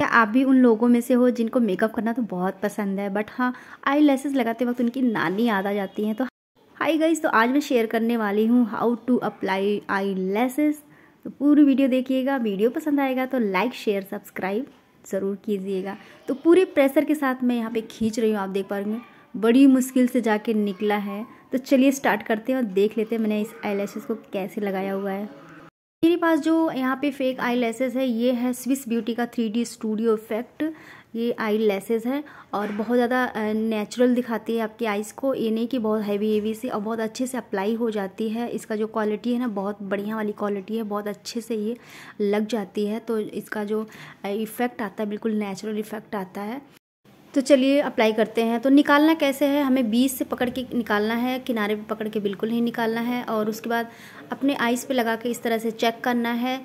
क्या आप भी उन लोगों में से हो जिनको मेकअप करना तो बहुत पसंद है बट हाँ आई लेसेस लगाते वक्त उनकी नानी याद आ जाती हैं तो हाई गाइज तो आज मैं शेयर करने वाली हूँ how to apply eye lashes तो पूरी वीडियो देखिएगा वीडियो पसंद आएगा तो लाइक शेयर सब्सक्राइब ज़रूर कीजिएगा तो पूरे प्रेशर के साथ मैं यहाँ पे खींच रही हूँ आप देख हूँ बड़ी मुश्किल से जाके निकला है तो चलिए स्टार्ट करते हैं और देख लेते हैं मैंने इस आई को कैसे लगाया हुआ है मेरे पास जो यहाँ पे फेक आई लेसेस है ये है स्विस ब्यूटी का थ्री डी स्टूडियो इफेक्ट ये आई लेसेस है और बहुत ज़्यादा नेचुरल दिखाती है आपकी आईज को ये नहीं कि बहुत हैवी हेवी से और बहुत अच्छे से अप्लाई हो जाती है इसका जो क्वालिटी है ना बहुत बढ़िया वाली क्वालिटी है बहुत अच्छे से ये लग जाती है तो इसका जो इफ़ेक्ट आता है बिल्कुल नेचुरल इफ़ेक्ट आता है तो चलिए अप्लाई करते हैं तो निकालना कैसे है हमें बीस से पकड़ के निकालना है किनारे पे पकड़ के बिल्कुल नहीं निकालना है और उसके बाद अपने आइस पे लगा के इस तरह से चेक करना है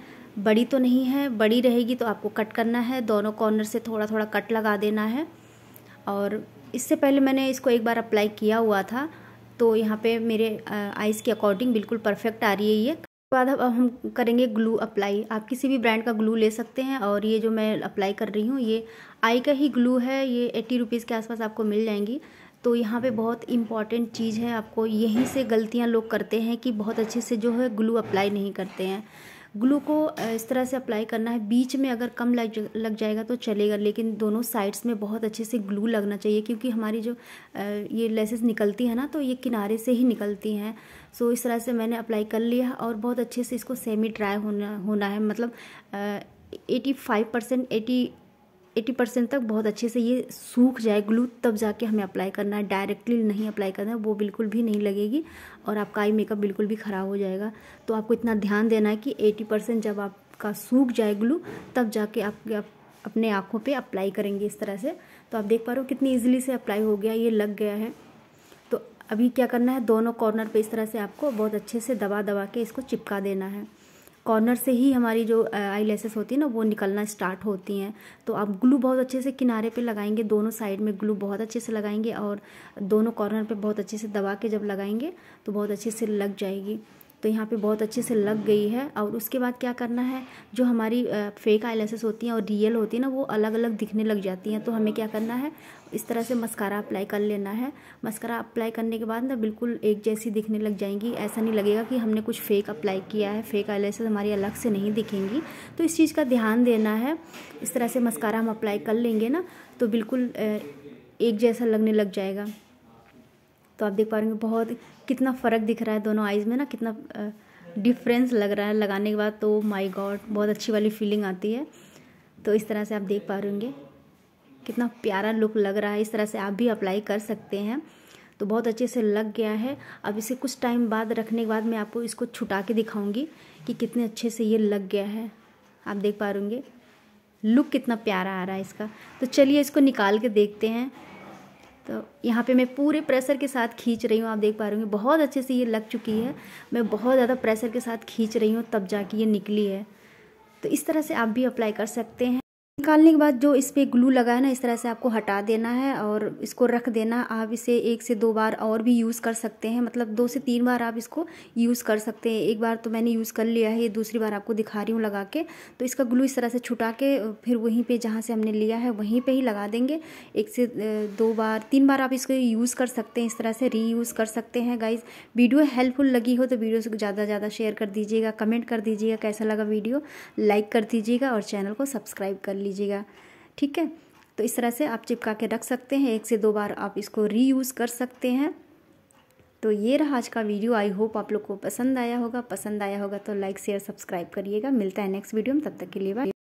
बड़ी तो नहीं है बड़ी रहेगी तो आपको कट करना है दोनों कॉर्नर से थोड़ा थोड़ा कट लगा देना है और इससे पहले मैंने इसको एक बार अप्लाई किया हुआ था तो यहाँ पर मेरे आइस के अकॉर्डिंग बिल्कुल परफेक्ट आ रही है ये बाद अब हम करेंगे ग्लू अप्लाई आप किसी भी ब्रांड का ग्लू ले सकते हैं और ये जो मैं अप्लाई कर रही हूँ ये आई का ही ग्लू है ये एट्टी रुपीज़ के आसपास आपको मिल जाएंगी तो यहाँ पे बहुत इम्पॉर्टेंट चीज़ है आपको यहीं से गलतियाँ लोग करते हैं कि बहुत अच्छे से जो है ग्लू अप्लाई नहीं करते हैं ग्लू को इस तरह से अप्लाई करना है बीच में अगर कम लग लग जाएगा तो चलेगा लेकिन दोनों साइड्स में बहुत अच्छे से ग्लू लगना चाहिए क्योंकि हमारी जो ये लेसेस निकलती है ना तो ये किनारे से ही निकलती हैं सो इस तरह से मैंने अप्लाई कर लिया और बहुत अच्छे से इसको सेमी ड्राई होना होना है मतलब eighty five percent eighty eighty percent तक बहुत अच्छे से ये सूख जाए ग्लू तब जाके हमें अप्लाई करना है डायरेक्टली नहीं अप्लाई करना है वो बिल्कुल भी नहीं लगेगी और आपका आई मेकअप बिल्कुल भी ख़राब हो जाएगा तो आपको इतना ध्यान देना है कि एटी परसेंट जब आपका सूख जाए ग्लू तब जाके आप, आप अपने आँखों पर अप्लाई करेंगे इस तरह से तो आप देख पा रहे हो कितनी ईजिली से अप्लाई हो गया ये लग गया है तो अभी क्या करना है दोनों कॉर्नर पे इस तरह से आपको बहुत अच्छे से दबा दबा के इसको चिपका देना है कॉर्नर से ही हमारी जो आई लेसेस होती है ना वो निकलना स्टार्ट होती हैं तो आप ग्लू बहुत अच्छे से किनारे पे लगाएंगे दोनों साइड में ग्लू बहुत अच्छे से लगाएंगे और दोनों कॉर्नर पे बहुत अच्छे से दबा के जब लगाएंगे तो बहुत अच्छे से लग जाएगी तो यहाँ पे बहुत अच्छे से लग गई है और उसके बाद क्या करना है जो हमारी फेक आई होती हैं और रियल होती है ना वो अलग अलग दिखने लग जाती हैं तो हमें क्या करना है इस तरह से मस्कारा अप्लाई कर लेना है मस्कारा अप्लाई करने के बाद ना बिल्कुल एक जैसी दिखने लग जाएंगी ऐसा नहीं लगेगा कि हमने कुछ फेक अप्लाई किया है फेक आई हमारी अलग से नहीं दिखेंगी तो इस चीज़ का ध्यान देना है इस तरह से मस्कारा हम अप्लाई कर लेंगे ना तो बिल्कुल एक जैसा लगने लग जाएगा तो आप देख पा रहे हो बहुत कितना फ़र्क दिख रहा है दोनों आइज़ में ना कितना डिफरेंस लग रहा है लगाने के बाद तो माई गॉड बहुत अच्छी वाली फीलिंग आती है तो इस तरह से आप देख पा रहे होंगे कितना प्यारा लुक लग रहा है इस तरह से आप भी अप्लाई कर सकते हैं तो बहुत अच्छे से लग गया है अब इसे कुछ टाइम बाद रखने के बाद मैं आपको इसको छुटा के दिखाऊंगी कि कितने अच्छे से ये लग गया है आप देख पा रहेंगे लुक कितना प्यारा आ रहा है इसका तो चलिए इसको निकाल के देखते हैं तो यहाँ पे मैं पूरे प्रेशर के साथ खींच रही हूँ आप देख पा रहे होंगे बहुत अच्छे से ये लग चुकी है मैं बहुत ज़्यादा प्रेशर के साथ खींच रही हूँ तब जाके ये निकली है तो इस तरह से आप भी अप्लाई कर सकते हैं निकालने के बाद जो इस पर ग्लू लगा है ना इस तरह से आपको हटा देना है और इसको रख देना आप इसे एक से दो बार और भी यूज़ कर सकते हैं मतलब दो से तीन बार आप इसको यूज़ कर सकते हैं एक बार तो मैंने यूज़ कर लिया है ये दूसरी बार आपको दिखा रही हूँ लगा के तो इसका ग्लू इस तरह से छुटा के फिर वहीं पर जहाँ से हमने लिया है वहीं पर ही लगा देंगे एक से दो बार तीन बार आप इसको यूज़ कर सकते हैं इस तरह से रीयूज़ कर सकते हैं गाइज वीडियो हेल्पफुल लगी हो तो वीडियो से ज़्यादा से ज़्यादा शेयर कर दीजिएगा कमेंट कर दीजिएगा कैसा लगा वीडियो लाइक कर दीजिएगा और चैनल को सब्सक्राइब कर लीजिएगा ठीक है तो इस तरह से आप चिपका के रख सकते हैं एक से दो बार आप इसको रीयूज़ कर सकते हैं तो ये रहा आज का वीडियो आई होप आप लोग को पसंद आया होगा पसंद आया होगा तो लाइक शेयर सब्सक्राइब करिएगा मिलता है नेक्स्ट वीडियो में तब तक के लिए बाय